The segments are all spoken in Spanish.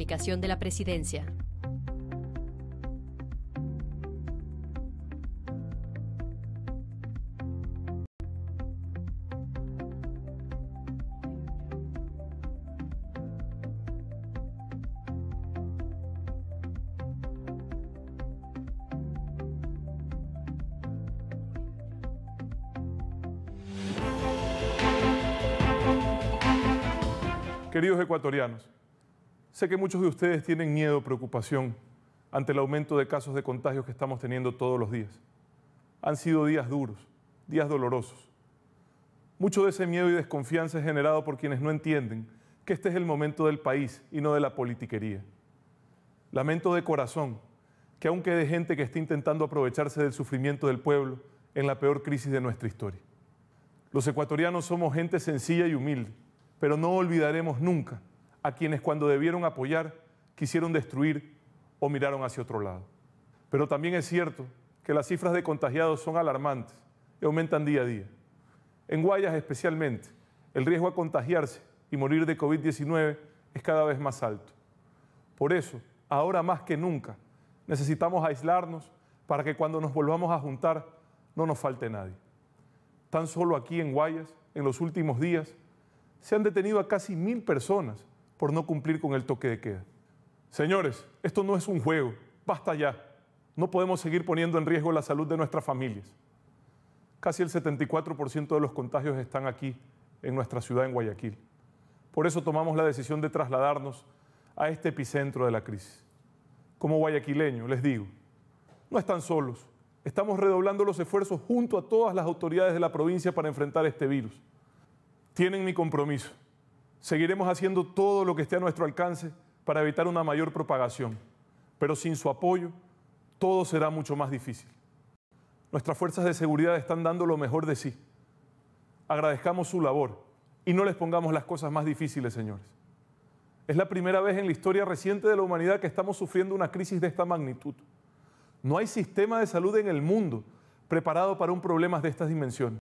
Comunicación de la Presidencia. Queridos ecuatorianos, Sé que muchos de ustedes tienen miedo, o preocupación ante el aumento de casos de contagios que estamos teniendo todos los días. Han sido días duros, días dolorosos. Mucho de ese miedo y desconfianza es generado por quienes no entienden que este es el momento del país y no de la politiquería. Lamento de corazón que aunque quede gente que esté intentando aprovecharse del sufrimiento del pueblo en la peor crisis de nuestra historia. Los ecuatorianos somos gente sencilla y humilde, pero no olvidaremos nunca a quienes cuando debieron apoyar quisieron destruir o miraron hacia otro lado. Pero también es cierto que las cifras de contagiados son alarmantes y aumentan día a día. En Guayas especialmente, el riesgo a contagiarse y morir de COVID-19 es cada vez más alto. Por eso, ahora más que nunca, necesitamos aislarnos para que cuando nos volvamos a juntar no nos falte nadie. Tan solo aquí en Guayas, en los últimos días, se han detenido a casi mil personas por no cumplir con el toque de queda. Señores, esto no es un juego, basta ya. No podemos seguir poniendo en riesgo la salud de nuestras familias. Casi el 74% de los contagios están aquí, en nuestra ciudad, en Guayaquil. Por eso tomamos la decisión de trasladarnos a este epicentro de la crisis. Como guayaquileño, les digo, no están solos. Estamos redoblando los esfuerzos junto a todas las autoridades de la provincia para enfrentar este virus. Tienen mi compromiso. Seguiremos haciendo todo lo que esté a nuestro alcance para evitar una mayor propagación, pero sin su apoyo todo será mucho más difícil. Nuestras fuerzas de seguridad están dando lo mejor de sí. Agradezcamos su labor y no les pongamos las cosas más difíciles, señores. Es la primera vez en la historia reciente de la humanidad que estamos sufriendo una crisis de esta magnitud. No hay sistema de salud en el mundo preparado para un problema de estas dimensiones.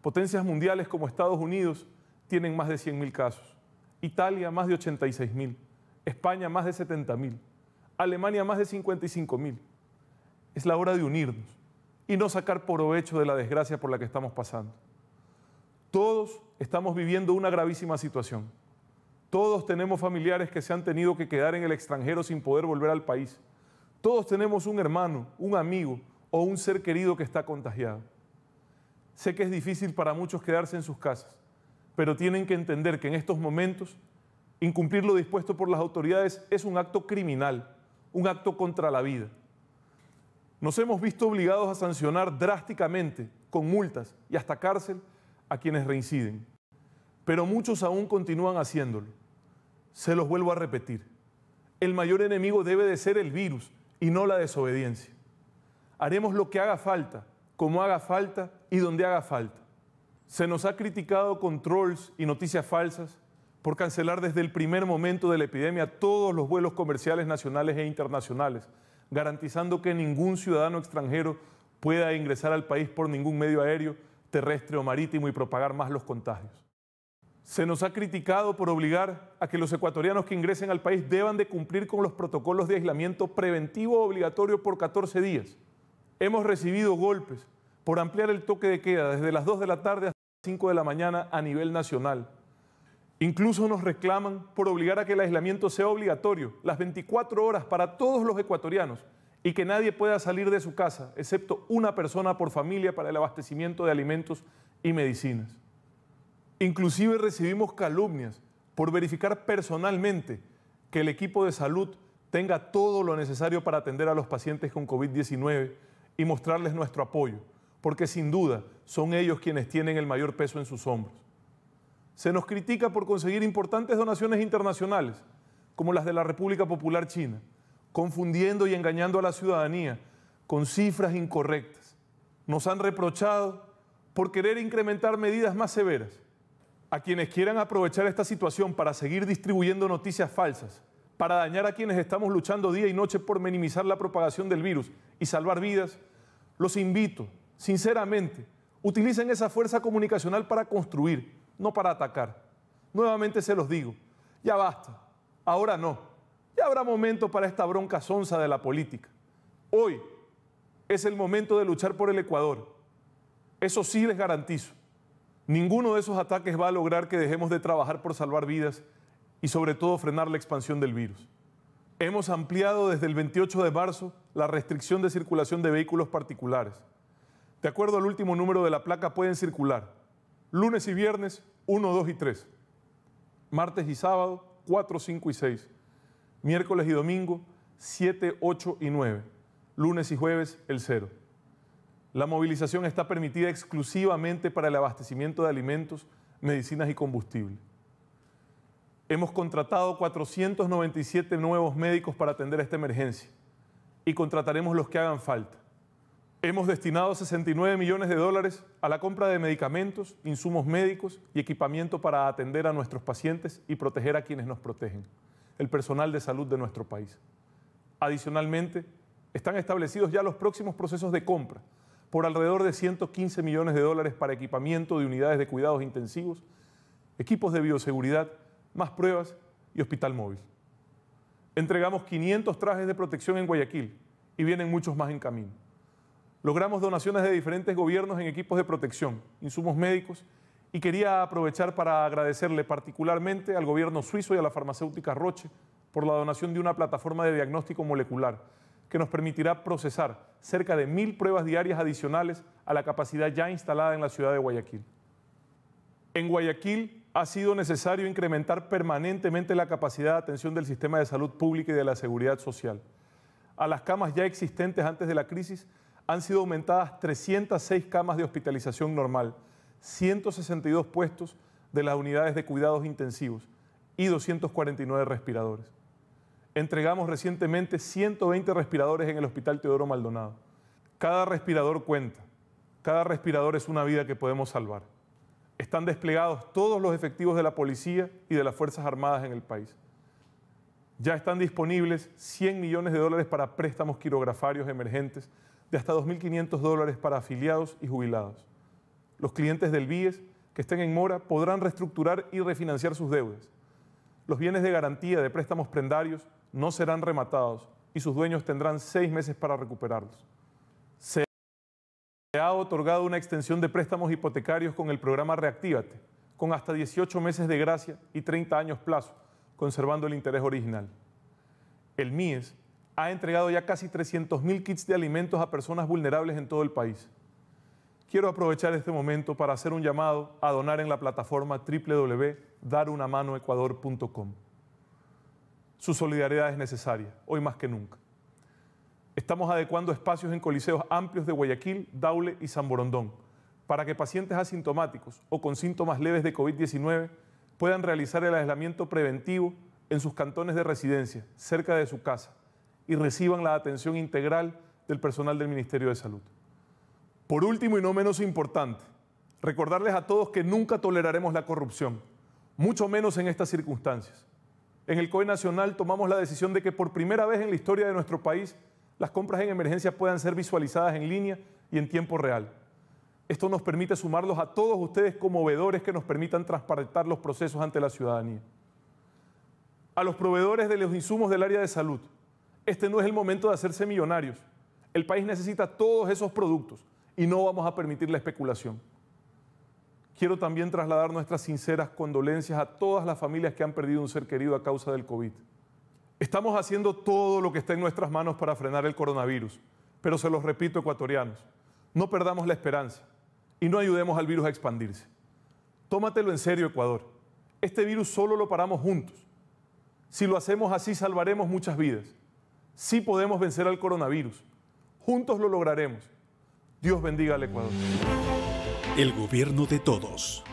Potencias mundiales como Estados Unidos, tienen más de 100.000 casos. Italia, más de 86.000. España, más de 70.000. Alemania, más de 55.000. Es la hora de unirnos y no sacar provecho de la desgracia por la que estamos pasando. Todos estamos viviendo una gravísima situación. Todos tenemos familiares que se han tenido que quedar en el extranjero sin poder volver al país. Todos tenemos un hermano, un amigo o un ser querido que está contagiado. Sé que es difícil para muchos quedarse en sus casas, pero tienen que entender que en estos momentos incumplir lo dispuesto por las autoridades es un acto criminal, un acto contra la vida. Nos hemos visto obligados a sancionar drásticamente, con multas y hasta cárcel, a quienes reinciden. Pero muchos aún continúan haciéndolo. Se los vuelvo a repetir. El mayor enemigo debe de ser el virus y no la desobediencia. Haremos lo que haga falta, como haga falta y donde haga falta. Se nos ha criticado con trolls y noticias falsas por cancelar desde el primer momento de la epidemia todos los vuelos comerciales nacionales e internacionales, garantizando que ningún ciudadano extranjero pueda ingresar al país por ningún medio aéreo, terrestre o marítimo y propagar más los contagios. Se nos ha criticado por obligar a que los ecuatorianos que ingresen al país deban de cumplir con los protocolos de aislamiento preventivo obligatorio por 14 días. Hemos recibido golpes por ampliar el toque de queda desde las 2 de la tarde 5 de la mañana a nivel nacional. Incluso nos reclaman por obligar a que el aislamiento sea obligatorio, las 24 horas para todos los ecuatorianos, y que nadie pueda salir de su casa, excepto una persona por familia, para el abastecimiento de alimentos y medicinas. Inclusive recibimos calumnias por verificar personalmente que el equipo de salud tenga todo lo necesario para atender a los pacientes con COVID-19 y mostrarles nuestro apoyo porque sin duda son ellos quienes tienen el mayor peso en sus hombros. Se nos critica por conseguir importantes donaciones internacionales, como las de la República Popular China, confundiendo y engañando a la ciudadanía con cifras incorrectas. Nos han reprochado por querer incrementar medidas más severas. A quienes quieran aprovechar esta situación para seguir distribuyendo noticias falsas, para dañar a quienes estamos luchando día y noche por minimizar la propagación del virus y salvar vidas, los invito Sinceramente, utilicen esa fuerza comunicacional para construir, no para atacar. Nuevamente se los digo, ya basta, ahora no. Ya habrá momento para esta bronca sonza de la política. Hoy es el momento de luchar por el Ecuador. Eso sí les garantizo. Ninguno de esos ataques va a lograr que dejemos de trabajar por salvar vidas y sobre todo frenar la expansión del virus. Hemos ampliado desde el 28 de marzo la restricción de circulación de vehículos particulares de acuerdo al último número de la placa, pueden circular. Lunes y viernes, 1, 2 y 3. Martes y sábado, 4, 5 y 6. Miércoles y domingo, 7, 8 y 9. Lunes y jueves, el 0. La movilización está permitida exclusivamente para el abastecimiento de alimentos, medicinas y combustible. Hemos contratado 497 nuevos médicos para atender esta emergencia y contrataremos los que hagan falta. Hemos destinado 69 millones de dólares a la compra de medicamentos, insumos médicos y equipamiento para atender a nuestros pacientes y proteger a quienes nos protegen, el personal de salud de nuestro país. Adicionalmente, están establecidos ya los próximos procesos de compra por alrededor de 115 millones de dólares para equipamiento de unidades de cuidados intensivos, equipos de bioseguridad, más pruebas y hospital móvil. Entregamos 500 trajes de protección en Guayaquil y vienen muchos más en camino logramos donaciones de diferentes gobiernos en equipos de protección, insumos médicos, y quería aprovechar para agradecerle particularmente al gobierno suizo y a la farmacéutica Roche por la donación de una plataforma de diagnóstico molecular que nos permitirá procesar cerca de mil pruebas diarias adicionales a la capacidad ya instalada en la ciudad de Guayaquil. En Guayaquil ha sido necesario incrementar permanentemente la capacidad de atención del sistema de salud pública y de la seguridad social. A las camas ya existentes antes de la crisis han sido aumentadas 306 camas de hospitalización normal, 162 puestos de las unidades de cuidados intensivos y 249 respiradores. Entregamos recientemente 120 respiradores en el Hospital Teodoro Maldonado. Cada respirador cuenta, cada respirador es una vida que podemos salvar. Están desplegados todos los efectivos de la policía y de las Fuerzas Armadas en el país. Ya están disponibles 100 millones de dólares para préstamos quirografarios emergentes hasta 2.500 dólares para afiliados y jubilados. Los clientes del BIES que estén en mora podrán reestructurar y refinanciar sus deudas. Los bienes de garantía de préstamos prendarios no serán rematados y sus dueños tendrán seis meses para recuperarlos. Se ha otorgado una extensión de préstamos hipotecarios con el programa Reactivate con hasta 18 meses de gracia y 30 años plazo, conservando el interés original. El MIES ha entregado ya casi 300.000 kits de alimentos a personas vulnerables en todo el país. Quiero aprovechar este momento para hacer un llamado a donar en la plataforma www.darunamanoecuador.com. Su solidaridad es necesaria, hoy más que nunca. Estamos adecuando espacios en coliseos amplios de Guayaquil, Daule y San para que pacientes asintomáticos o con síntomas leves de COVID-19 puedan realizar el aislamiento preventivo en sus cantones de residencia, cerca de su casa y reciban la atención integral del personal del Ministerio de Salud. Por último y no menos importante, recordarles a todos que nunca toleraremos la corrupción, mucho menos en estas circunstancias. En el COE Nacional tomamos la decisión de que por primera vez en la historia de nuestro país las compras en emergencia puedan ser visualizadas en línea y en tiempo real. Esto nos permite sumarlos a todos ustedes como veedores que nos permitan transparentar los procesos ante la ciudadanía. A los proveedores de los insumos del área de salud, este no es el momento de hacerse millonarios. El país necesita todos esos productos y no vamos a permitir la especulación. Quiero también trasladar nuestras sinceras condolencias a todas las familias que han perdido un ser querido a causa del COVID. Estamos haciendo todo lo que está en nuestras manos para frenar el coronavirus, pero se los repito, ecuatorianos, no perdamos la esperanza y no ayudemos al virus a expandirse. Tómatelo en serio, Ecuador. Este virus solo lo paramos juntos. Si lo hacemos así, salvaremos muchas vidas. Sí podemos vencer al coronavirus. Juntos lo lograremos. Dios bendiga al Ecuador. El gobierno de todos.